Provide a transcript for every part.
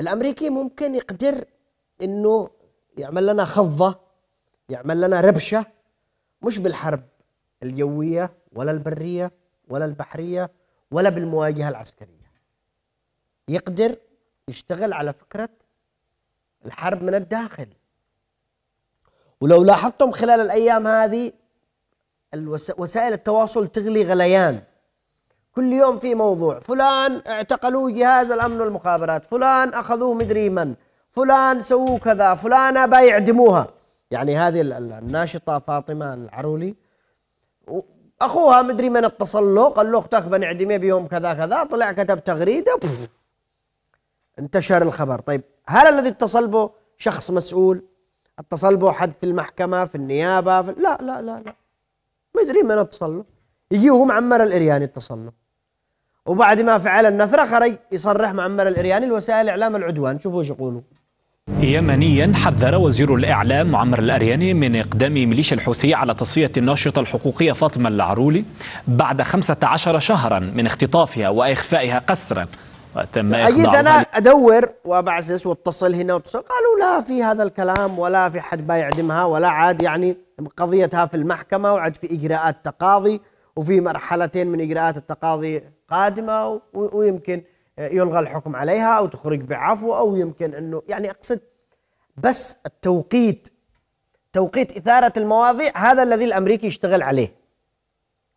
الامريكي ممكن يقدر انه يعمل لنا خضه يعمل لنا ربشه مش بالحرب الجويه ولا البريه ولا البحريه ولا بالمواجهه العسكريه يقدر يشتغل على فكره الحرب من الداخل ولو لاحظتم خلال الايام هذه وسائل التواصل تغلي غليان كل يوم في موضوع فلان اعتقلوه جهاز الأمن والمخابرات فلان أخذوه مدري من فلان سووا كذا فلانة بيعدموها يعني هذه الناشطة فاطمة العرولي أخوها مدري من اتصل له قال له أختك بنعدميه بيوم كذا كذا طلع كتب تغريدة انتشر الخبر طيب هل الذي اتصل به شخص مسؤول اتصل به حد في المحكمة في النيابة في لا لا لا لا مدري من اتصل له يجي وهو معمر الارياني اتصل له وبعد ما فعل النثرة خرج يصرح معمر الإرياني لوسائل إعلام العدوان شوفوا ايش يقولوا يمنيا حذر وزير الإعلام معمر الأرياني من إقدام ميليشيا الحوثي على تصفية الناشطة الحقوقية فاطمة العرولي بعد 15 شهرا من اختطافها وإخفائها قسرا وتم أجيت أنا أدور وأبعثس وأتصل هنا وأتصل قالوا لا في هذا الكلام ولا في حد بيعدمها ولا عاد يعني قضيتها في المحكمة وعد في إجراءات تقاضي وفي مرحلتين من إجراءات التقاضي قادمه ويمكن آه، يلغى الحكم عليها او تخرج بعفو او يمكن انه يعني اقصد بس التوقيت توقيت اثاره المواضيع هذا الذي الامريكي يشتغل عليه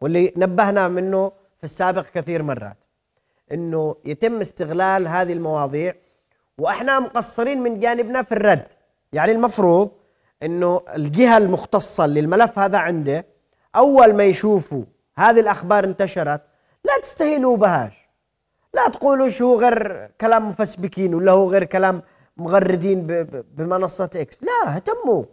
واللي نبهنا منه في السابق كثير مرات انه يتم استغلال هذه المواضيع واحنا مقصرين من جانبنا في الرد يعني المفروض انه الجهه المختصه اللي الملف هذا عنده اول ما يشوفوا هذه الاخبار انتشرت لا تستهينوا بهاش لا تقولوا شو غير كلام مفسبكين ولا هو غير كلام مغردين بمنصة إكس لا اهتموا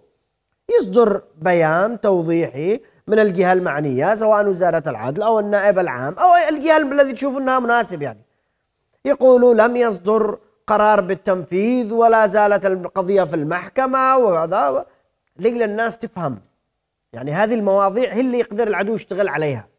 يصدر بيان توضيحي من الجهة المعنية سواء وزارة العدل أو النائب العام أو الجهة الذي تشوف أنها مناسب يعني يقولوا لم يصدر قرار بالتنفيذ ولا زالت القضية في المحكمة وهذا لجل الناس تفهم يعني هذه المواضيع هي اللي يقدر العدو يشتغل عليها